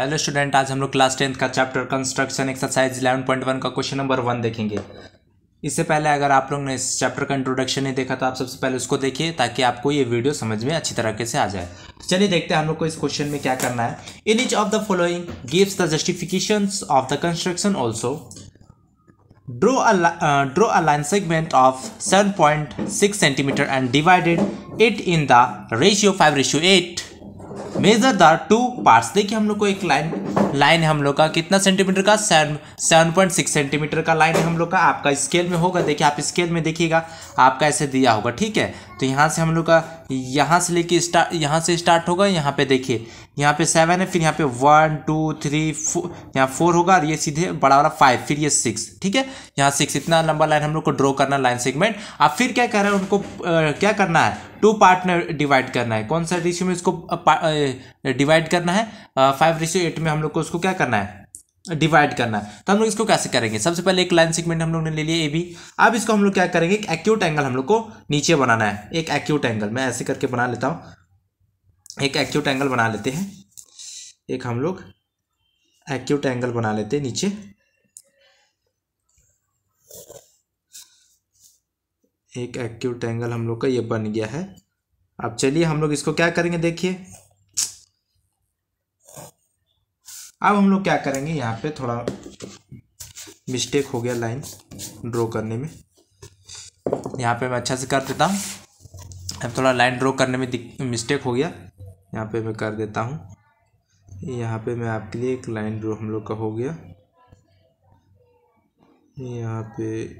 hello student आज हम लोग क्लास टेंथ का चैप्टर कंस्ट्रक्शन एक्सरसाइज 11.1 का क्वेश्चन नंबर वन देखेंगे इससे पहले अगर आप लोग ने इस चैप्टर का इंट्रोडक्शन नहीं देखा तो आप सबसे पहले उसको देखिए ताकि आपको ये वीडियो समझ में अच्छी तरीके से आ जाए तो चलिए देखते हैं हम लोग को इस क्वेश्चन में क्या करना है in each of the following gives the justification of the construction also draw draw a line segment of seven point six centimetre and divided it in the ratio five ratio eight measure the two parts देखिए हम लोग को एक line line है हम लोग का कितना सेंटीमीटर का seven seven point six centimetre का लाइन है हम लोग का आपका स्केल में होगा देखिए आप स्केल में देखिएगा आपका ऐसे दिया होगा ठीक है तो यहाँ से हम लोग का यहाँ से लेके स्टार्ट यहाँ से स्टार्ट होगा यहाँ पे देखिए यहाँ पे सेवन है फिर यहाँ पे वन टू थ्री फोर यहाँ फोर होगा और ये सीधे बड़ा वाला फाइव फिर ये सिक्स ठीक है यहाँ सिक्स इतना लंबा लाइन हम लोग को ड्रॉ करना लाइन सेगमेंट अब फिर क्या कह रहे हैं उनको आ, क्या करना है टू पार्ट में डिवाइड करना है कौन सा रेशियो में इसको डिवाइड करना है फाइव रेशियो एट में हम लोग को उसको क्या करना है डिवाइड करना है तो हम लोग इसको कैसे करेंगे सबसे पहले एक लाइन सेगमेंट हम लोग ने ले लिया ए बी अब इसको हम लोग क्या करेंगे एक एक्यूट एंगल हम लोग को नीचे बनाना है एक एक्यूट एंगल मैं ऐसे करके बना लेता हूँ एक एक्यूट एंगल बना लेते हैं एक हम लोग एक्यूट एंगल बना लेते हैं नीचे एक एक्यूट एंगल हम लोग का ये बन गया है अब चलिए हम लोग इसको क्या करेंगे देखिए अब हम लोग क्या करेंगे यहाँ पे थोड़ा मिस्टेक हो गया लाइन ड्रॉ करने में यहाँ पे मैं अच्छा से कर देता हूँ अब थोड़ा लाइन ड्रॉ करने में मिस्टेक हो गया यहाँ पे मैं कर देता हूँ यहाँ पे मैं आपके लिए एक लाइन ड्रॉ हम लोग का हो गया यहाँ पे ये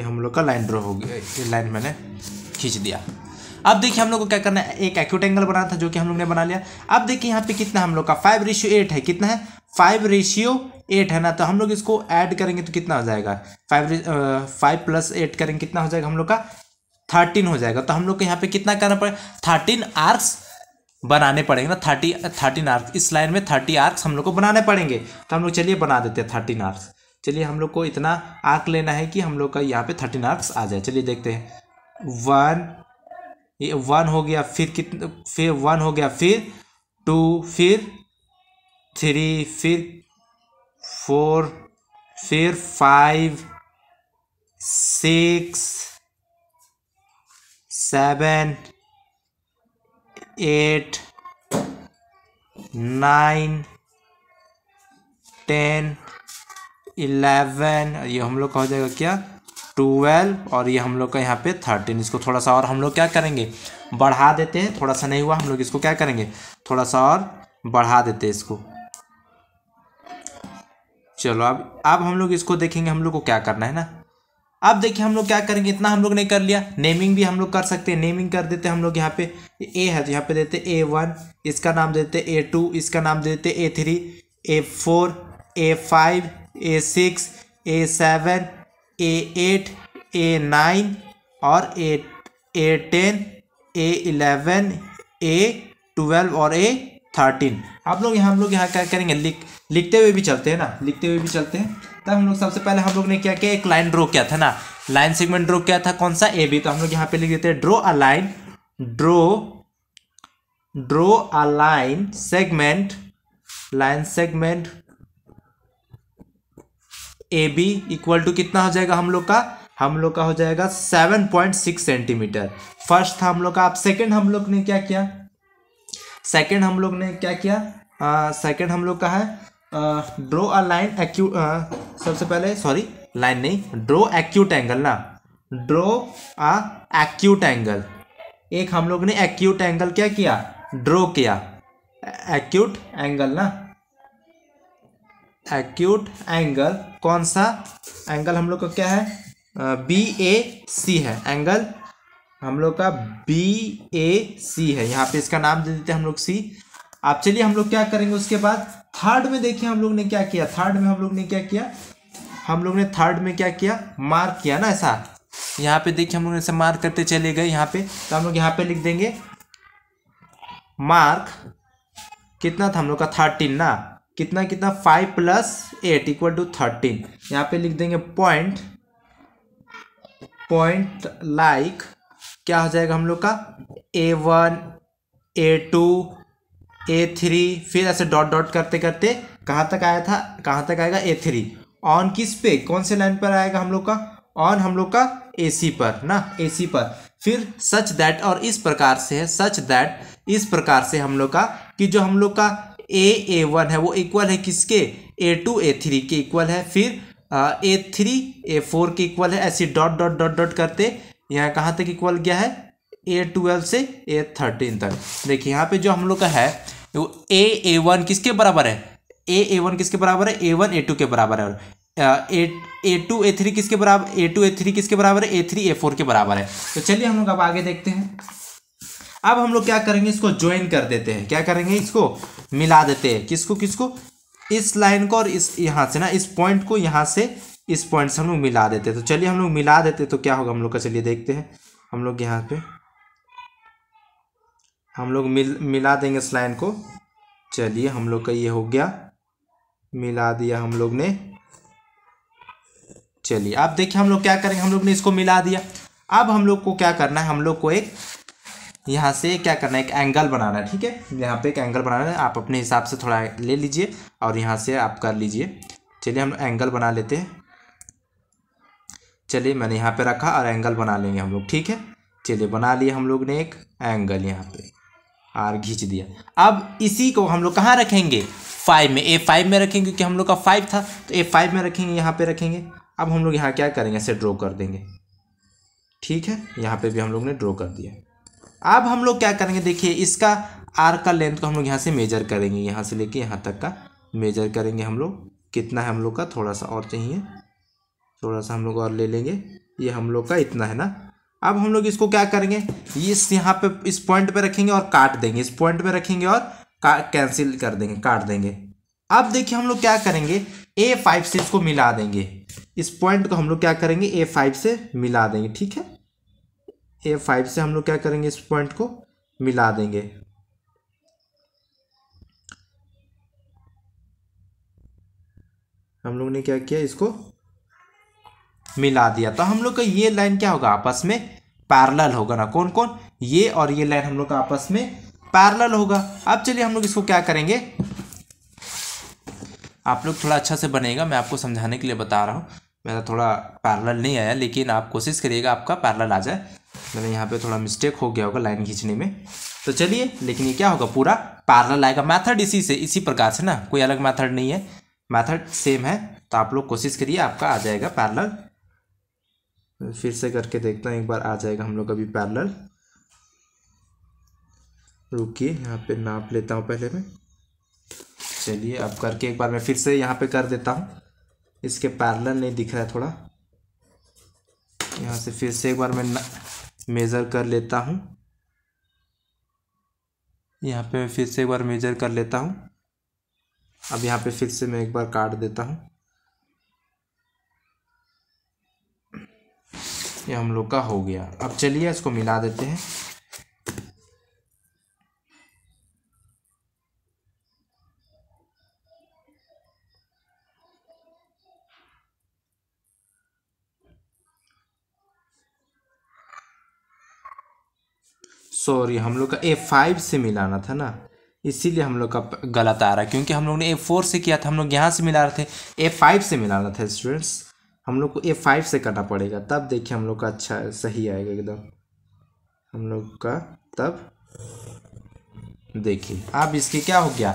यह हम लोग का लाइन ड्रॉ हो गया ये लाइन मैंने खींच दिया अब देखिए हम लोग को क्या करना है एक एक्यूट एंगल बनाना था जो कि हम लोग ने बना लिया अब देखिए यहाँ पे कितना हम लोग का फाइव रेशियो एट है कितना है फाइव रेशियो एट है ना तो हम लोग इसको ऐड करेंगे तो कितना हो जाएगा फाइव फाइव प्लस एट करेंगे कितना हो जाएगा हम लोग का थर्टीन हो जाएगा तो हम लोग को यहाँ पे कितना करना पड़ेगा थर्टीन आर्क्स बनाने पड़ेंगे ना थर्टी थर्टीन आर्क इस लाइन में थर्टी आर्क्स हम लोग को बनाने पड़ेंगे तो हम लोग चलिए बना देते हैं थर्टीन आर्क्स चलिए हम लोग को इतना आर्क लेना है कि हम लोग का यहाँ पे थर्टीन आर्क्स आ जाए चलिए देखते हैं वन ये वन हो गया फिर कितने फिर वन हो गया फिर टू फिर थ्री फिर फोर फिर five six seven eight nine ten eleven ये हम लोग का हो जाएगा क्या ट्वेल्व और ये हम लोग का यहाँ पे थर्टीन इसको थोड़ा सा और हम लोग क्या करेंगे बढ़ा देते हैं थोड़ा सा नहीं हुआ हम लोग इसको क्या करेंगे थोड़ा सा और बढ़ा देते हैं इसको चलो अब अब हम लोग इसको देखेंगे हम लोग को क्या करना है ना अब देखिए हम लोग क्या करेंगे इतना हम लोग ने कर लिया नेमिंग भी हम लोग कर सकते हैं नेमिंग कर देते हैं हम लोग यहाँ पे ए है तो यहाँ पे देते ए वन इसका नाम देते ए टू इसका नाम देते A three A four A five A six A seven A eight A nine और A A ten A eleven A twelve और ए थर्टीन आप लोग यहाँ हम लोग यहाँ क्या करेंगे लिख लिखते हुए भी चलते हैं ना लिखते हुए भी चलते हैं तब हम लोग सबसे पहले हम लोग ने क्या किया एक लाइन ड्रॉ किया था ना लाइन सेगमेंट ड्रॉ किया था कौन सा ए बी तो हम लोग यहाँ पे लिख देते हैं draw a line draw draw a line segment line segment A B equal to कितना हो जाएगा हम लोग का हम लोग का हो जाएगा seven point six centimetre first था हम लोग का आप सेकेंड हम लोग ने क्या किया सेकेंड हम लोग ने क्या किया सेकेंड हम लोग का है ड्रो अ लाइन एक्यू सबसे पहले सॉरी लाइन नहीं ड्रो एक्यूट एंगल ना ड्रो आ एक्यूट एंगल एक हम लोग ने एक्यूट एंगल क्या किया ड्रो किया एक्यूट एंगल ना एक्यूट एंगल कौन सा एंगल हम लोग का क्या है बी ए सी है एंगल हम लोग का बी ए सी है यहाँ पे इसका नाम दे देते हैं हम लोग सी आप चलिए हम लोग क्या करेंगे उसके बाद थर्ड में देखिए हम लोग ने क्या किया थर्ड में हम लोग ने क्या किया हम लोग ने थर्ड में क्या किया मार्क किया ना ऐसा यहाँ पे देखिए हम लोग ऐसे मार्क करते चले गए यहाँ पे तो हम लोग यहाँ पे लिख देंगे मार्क कितना था हम लोग का थर्टीन ना कितना कितना five plus eight equal to thirteen यहाँ पे लिख देंगे पॉइंट पॉइंट लाइक क्या हो जाएगा हम लोग का A one A two A three फिर ऐसे डॉट डॉट करते करते कहाँ तक आया था कहाँ तक आएगा ए थ्री ऑन किस पे कौन से लाइन पर आएगा हम लोग का ऑन हम लोग का ए सी पर ना ए सी पर फिर सच दैट और इस प्रकार से है सच दैट इस प्रकार से हम लोग का कि जो हम लोग का ए ए वन है वो इक्वल है किसके ए टू ए थ्री के इक्वल है फिर ए थ्री ए फोर के इक्वल है ऐसे डॉट डॉट डॉट डॉट करते यहाँ कहाँ तक इक्वल गया है ए ट्वेल्व से ए थर्टीन तक देखिए यहाँ पे जो हम लोग का है वो ए ए वन किसके बराबर है ए ए वन किसके बराबर है ए वन ए टू के बराबर है और ए टू ए थ्री किसके बराबर ए टू ए थ्री किसके बराबर है ए थ्री ए फोर के बराबर है तो चलिए हम लोग अब आगे देखते हैं अब हम लोग क्या करेंगे इसको ज्वाइन कर देते हैं क्या करेंगे इसको मिला देते हैं किसको किसको इस लाइन को और इस यहाँ से ना इस पॉइंट को यहाँ से इस पॉइंट से हम लोग मिला देते हैं तो चलिए हम लोग मिला देते तो क्या होगा हम लोग का चलिए देखते हैं हम लोग यहाँ पे हम लोग मिल मिला देंगे इस लाइन को चलिए हम लोग का ये हो गया मिला दिया हम लोग ने चलिए अब देखिए हम लोग क्या करेंगे हम लोग ने इसको मिला दिया अब हम लोग को क्या करना है हम लोग को एक यहाँ से क्या करना है एक एंगल बनाना है ठीक है यहाँ पे एक एंगल बनाना है आप अपने हिसाब से थोड़ा ले लीजिए और यहाँ से आप कर लीजिए चलिए हम एंगल बना लेते हैं चलिए मैंने यहाँ पे रखा और एंगल बना लेंगे हम लोग ठीक है चलिए बना लिए हम लोग ने एक एंगल यहाँ पे आर घींच दिया अब इसी को हम लोग कहाँ रखेंगे फाइव में ए फाइव में रखेंगे क्योंकि हम लोग का फाइव था तो ए फाइव में रखेंगे यहाँ पे रखेंगे अब हम लोग यहाँ क्या करेंगे ऐसे ड्रॉ कर देंगे ठीक है यहाँ पे भी हम लोग ने ड्रॉ कर दिया अब हम लोग क्या करेंगे देखिए इसका आर का लेंथ को हम लोग यहाँ से मेजर करेंगे यहाँ से लेके यहाँ तक का मेजर करेंगे हम लोग कितना है हम लोग का थोड़ा सा और चाहिए थोड़ा सा हम लोग और ले लेंगे ये हम लोग का इतना है ना अब हम लोग इसको क्या करेंगे इस यहाँ पे इस पॉइंट पे रखेंगे और काट देंगे इस पॉइंट पे रखेंगे और कैंसिल कर देंगे काट देंगे अब देखिए हम लोग क्या करेंगे ए फाइव से इसको मिला देंगे इस पॉइंट को हम लोग क्या करेंगे ए फाइव से मिला देंगे ठीक है ए फाइव से हम लोग क्या करेंगे इस पॉइंट को मिला देंगे हम लोग ने क्या किया इसको मिला दिया तो हम लोग का ये लाइन क्या होगा आपस में पैरल होगा ना कौन कौन ये और ये लाइन हम लोग का आपस में पैरल होगा अब चलिए हम लोग इसको क्या करेंगे आप लोग थोड़ा अच्छा से बनेगा मैं आपको समझाने के लिए बता रहा हूँ मेरा थोड़ा पैरल नहीं आया लेकिन आप कोशिश करिएगा आपका पैरल आ जाए मैंने यहाँ पे थोड़ा मिस्टेक हो गया होगा लाइन खींचने में तो चलिए लेकिन ये क्या होगा पूरा पार्लर आएगा मैथड इसी से इसी प्रकार से ना कोई अलग मैथड नहीं है मैथड सेम है तो आप लोग कोशिश करिए आपका आ जाएगा पार्लर फिर से करके देखता हूँ एक बार आ जाएगा हम लोग अभी पार्लर रुकिए यहाँ पे नाप लेता हूँ पहले मैं चलिए अब करके एक बार मैं फिर से यहाँ पे कर देता हूँ इसके पार्लर नहीं दिख रहा है थोड़ा यहाँ से फिर से एक बार मैं ना... मेज़र कर लेता हूँ यहाँ पे मैं फिर से एक बार मेजर कर लेता हूँ अब यहाँ पे फिर से मैं एक बार काट देता हूँ ये हम लोग का हो गया अब चलिए इसको मिला देते हैं सॉरी हम लोग का ए फाइव से मिलाना था ना इसीलिए हम लोग का गलत आ रहा है क्योंकि हम लोग ने ए फोर से किया था हम लोग यहाँ से मिला रहे थे ए फाइव से मिलाना था स्टूडेंट्स हम लोग को ए फाइव से करना पड़ेगा तब देखिए हम लोग का अच्छा सही आएगा एकदम हम लोग का तब देखिए अब इसके क्या हो गया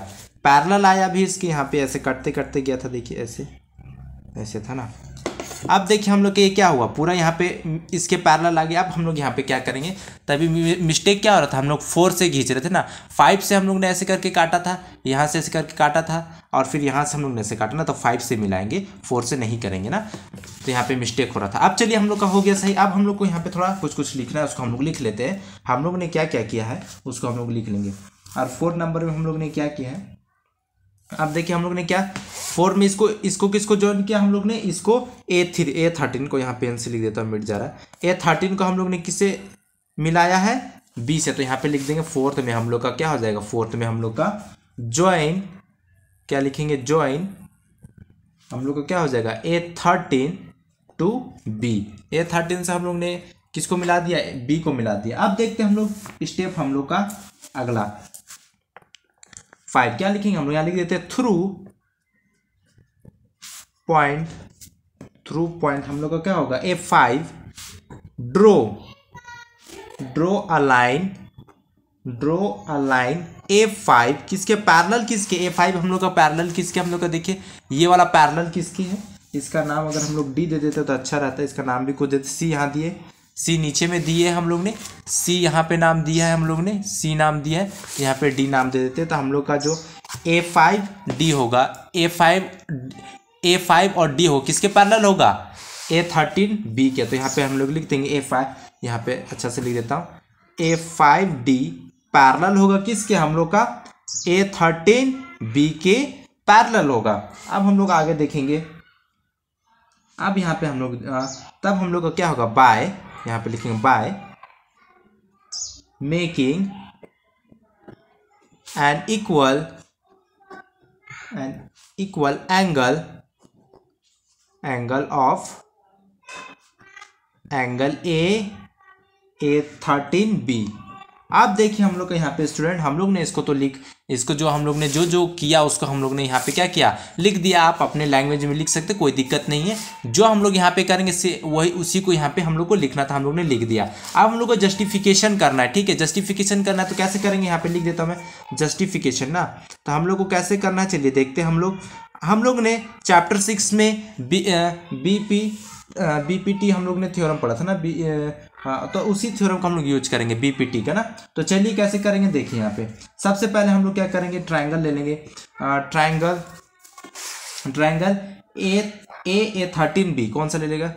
पैरल आया भी इसके यहाँ पे ऐसे कटते कटते गया था देखिए ऐसे ऐसे था ना अब देखिए हम लोग के ये क्या हुआ पूरा यहाँ पे इसके पैरल आ गया अब हम लोग यहाँ पे क्या करेंगे तभी मिस्टेक क्या हो रहा था हम लोग फोर से घींच रहे थे ना फाइव से हम लोग ने ऐसे करके काटा था यहाँ से ऐसे करके काटा था और फिर यहाँ से हम लोग ने ऐसे काटा ना तो फाइव से मिलाएंगे फोर से नहीं करेंगे ना तो यहाँ पे मिस्टेक हो रहा था अब चलिए हम लोग का हो गया सही अब हम लोग को यहाँ पे थोड़ा कुछ कुछ लिखना है उसको हम लोग लिख लेते हैं हम लोग ने क्या क्या किया है उसको हम लोग लिख लेंगे और फोर्थ नंबर में हम लोग ने क्या किया है अब देखिए हम लोग ने क्या फोर में इसको इसको किसको ज्वाइन किया हम लोग ने इसको ए थ्री ए थर्टीन को यहाँ पेन से लिख देता हूँ मिट जा रहा है ए थर्टीन को हम लोग ने किसे मिलाया है बी से तो यहाँ पे लिख देंगे फोर्थ में हम लोग का क्या हो जाएगा फोर्थ में हम लोग का ज्वाइन क्या लिखेंगे ज्वाइन हम लोग का क्या हो जाएगा A thirteen to B A thirteen से हम लोग ने किसको मिला दिया बी को मिला दिया अब देखते हैं हम लोग स्टेप हम लोग का अगला फाइव क्या लिखेंगे हम लोग यहाँ लिख देते हैं थ्रू पॉइंट थ्रू पॉइंट हम लोग का क्या होगा A five draw draw a line draw a line A five किसके पैरल किसके ए फाइव हम लोग का पैरल किसके हम लोग का देखिए ये वाला पैरल किसकी है इसका नाम अगर हम लोग डी दे देते तो अच्छा रहता है इसका नाम भी कुछ देते सी यहाँ दिए सी नीचे में दिए है हम लोग ने सी यहाँ पे नाम दिया है हम लोग ने सी नाम दिया है यहाँ पे डी नाम दे देते हैं तो हम लोग का जो ए फाइव डी होगा ए फाइव ए फाइव और डी हो किसके पैरल होगा ए थर्टीन बी के तो यहाँ पे हम लोग लिख देंगे ए फाइव यहाँ पे अच्छा से लिख देता हूँ ए फाइव डी पैरल होगा किसके हम लोग का ए थर्टीन बी के पैरल होगा अब हम लोग आगे देखेंगे अब यहाँ पे हम लोग तब हम लोग का क्या होगा बाय यहाँ पे लिखेंगे by making an equal an equal angle angle of angle A A thirteen B आप देखिए हम लोग का यहाँ पे स्टूडेंट हम लोग ने इसको तो लिख इसको जो हम लोग ने जो जो किया उसको हम लोग ने यहाँ पे क्या किया लिख दिया आप अपने लैंग्वेज में लिख सकते कोई दिक्कत नहीं है जो हम लोग यहाँ पे करेंगे से वही उसी को यहाँ पे हम लोग को लिखना था हम लोग ने लिख दिया अब हम लोग को जस्टिफिकेशन करना है ठीक है जस्टिफिकेशन करना है तो कैसे करेंगे यहाँ पे लिख देता हूँ मैं जस्टिफिकेशन ना तो हम लोग को कैसे करना है चलिए देखते हम लोग हम लोग ने चैप्टर सिक्स में बी बी पी बीपीटी हम लोग ने थ्योरम पढ़ा था ना बी हाँ तो उसी थ्योरम को हम लोग यूज करेंगे बीपीटी का ना तो चलिए कैसे करेंगे देखिए यहाँ पे सबसे पहले हम लोग क्या करेंगे ट्राइंगल ले लेंगे triangle triangle A A A thirteen B कौन सा ले लेगा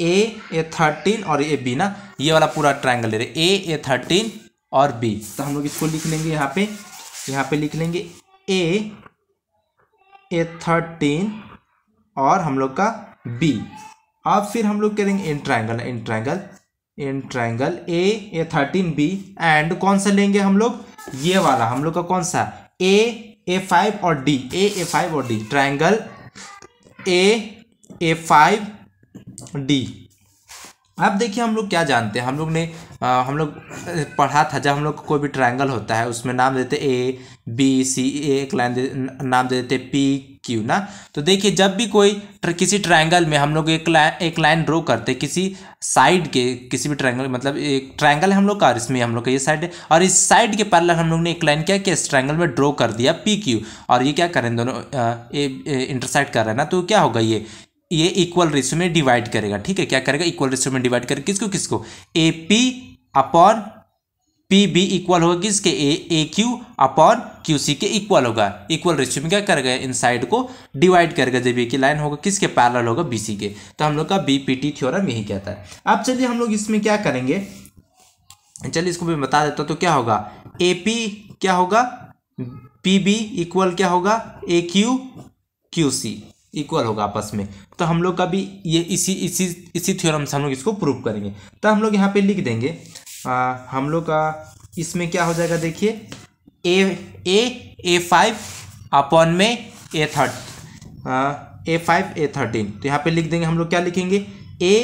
ए ए थर्टीन और ए बी ना ये वाला पूरा ट्राइंगल ले रहे ए ए थर्टीन और बी तो हम लोग इसको लिख लेंगे यहाँ पे यहाँ पे लिख लेंगे ए ए थर्टीन और हम लोग का बी अब फिर हम लोग करेंगे in triangle in triangle in triangle A thirteen B and कौन सा लेंगे हम लोग ये वाला हम लोग का कौन सा ए ए फाइव और डी ए ए फाइव और D triangle A A five D अब देखिए हम लोग क्या जानते हैं हम लोग ने आ, हम लोग पढ़ा था जब हम लोग कोई भी ट्राइंगल होता है उसमें नाम देते ए बी सी ए एक लाइन दे, नाम दे देते पी क्यू ना तो देखिए जब भी कोई ट्र, किसी ट्रायंगल में हम लोग एक लाइन एक लाइन ड्रॉ करते किसी साइड के किसी भी ट्रायंगल मतलब एक ट्रायंगल हम लोग का और इसमें हम लोग का ये साइड है और इस साइड के पैरल हम लोग ने एक लाइन क्या किया इस ट्रायंगल में ड्रॉ कर दिया पी क्यू और ये क्या करें दोनों इंटरसाइड कर रहे हैं ना तो क्या होगा ये ये इक्वल रेशियो में डिवाइड करेगा ठीक है क्या करेगा इक्वल रेशियो में डिवाइड करेगा किसको किसको A P upon P B equal होगा किसके A A Q upon Q C के इक्वल होगा इक्वल रेशियो में क्या कर गए इन साइड को डिवाइड कर गए जब एक लाइन होगा किसके पैरल होगा बी सी के तो हम लोग का बी पी टी थ्योरम यही कहता है अब चलिए हम लोग इसमें क्या करेंगे चलिए इसको मैं बता देता हूँ तो क्या होगा ए पी क्या होगा पी बी इक्वल क्या होगा A Q Q C equal होगा आपस में तो हम लोग का भी ये इसी इसी इसी थ्योरम से हम लोग इसको प्रूव करेंगे तो हम लोग यहाँ पे लिख देंगे आ, हम लोग का इसमें क्या हो जाएगा देखिए ए ए ए फाइव अपॉन में ए थर्ट ए फाइव ए थर्टीन तो यहाँ पे लिख देंगे हम लोग क्या लिखेंगे ए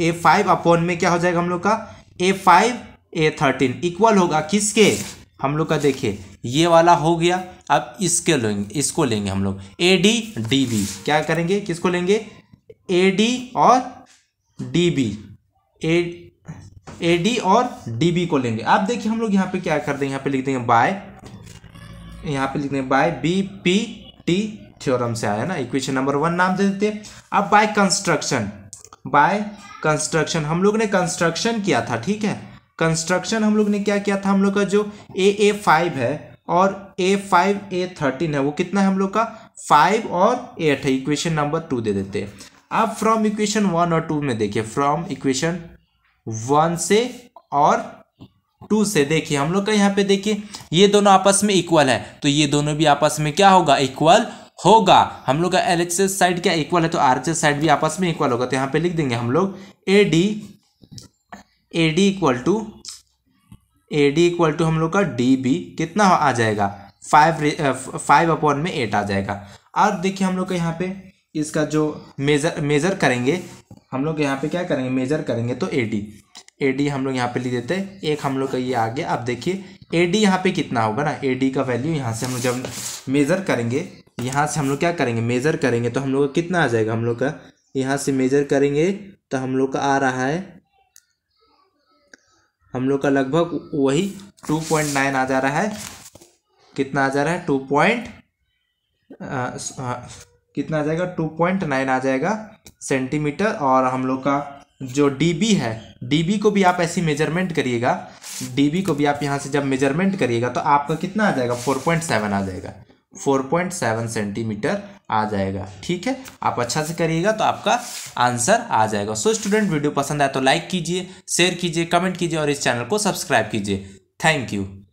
ए फाइव अपॉन में क्या हो जाएगा हम लोग का A five A thirteen equal होगा किसके हम लोग का देखिए ये वाला हो गया अब इसके लेंगे इसको लेंगे हम लोग ए डी डी बी क्या करेंगे किसको लेंगे ए डी और D B A A D और डी बी को लेंगे आप देखिए हम लोग यहाँ पे क्या कर देंगे यहाँ पे लिख देंगे बाय यहाँ पे लिख देंगे by B P T theorem से आया ना इक्वेशन नंबर वन नाम दे देते अब बाय कंस्ट्रक्शन बाय कंस्ट्रक्शन हम लोग ने कंस्ट्रक्शन किया था ठीक है कंस्ट्रक्शन हम लोग ने क्या किया था हम लोग का जो ए ए फाइव है और ए फाइव ए थर्टीन है वो कितना है हम लोग का फाइव और एट है इक्वेशन नंबर टू दे देते हैं अब फ्रॉम इक्वेशन वन और टू में देखिए फ्रॉम इक्वेशन वन से और टू से देखिए हम लोग का यहाँ पे देखिए ये दोनों आपस में इक्वल है तो ये दोनों भी आपस में क्या होगा इक्वल होगा हम लोग का एल एच साइड क्या इक्वल है तो आर एच साइड भी आपस में इक्वल होगा तो यहाँ पे लिख देंगे हम लोग A D A D equal to A D equal to हम लोग का डी बी कितना आ जाएगा फाइव फाइव अपॉन में एट आ जाएगा अब देखिए हम लोग का यहाँ पे इसका जो मेज़र मेज़र करेंगे हम लोग यहाँ पे क्या करेंगे मेजर करेंगे तो ए डी ए डी हम लोग यहाँ पे लिख देते हैं एक हम लोग का ये आ गया अब देखिए ए डी यहाँ पे कितना होगा ना ए डी का वैल्यू यहाँ से हम लोग जब मेज़र करेंगे यहाँ से हम लोग क्या करेंगे मेज़र करेंगे तो हम लोग का कितना आ जाएगा हम लोग का यहाँ से मेज़र करेंगे तो हम लोग का आ रहा है हम लोग का लगभग वही टू पॉइंट नाइन आ जा रहा है कितना आ जा रहा है टू पॉइंट कितना आ जाएगा टू पॉइंट नाइन आ जाएगा सेंटीमीटर और हम लोग का जो डीबी है डीबी को भी आप ऐसी मेजरमेंट करिएगा डीबी को भी आप यहाँ से जब मेजरमेंट करिएगा तो आपका कितना आ जाएगा फोर पॉइंट सेवन आ जाएगा फोर पॉइंट सेवन सेंटीमीटर आ जाएगा ठीक है आप अच्छा से करिएगा तो आपका आंसर आ जाएगा सो so, स्टूडेंट वीडियो पसंद आए तो लाइक कीजिए शेयर कीजिए कमेंट कीजिए और इस चैनल को सब्सक्राइब कीजिए थैंक यू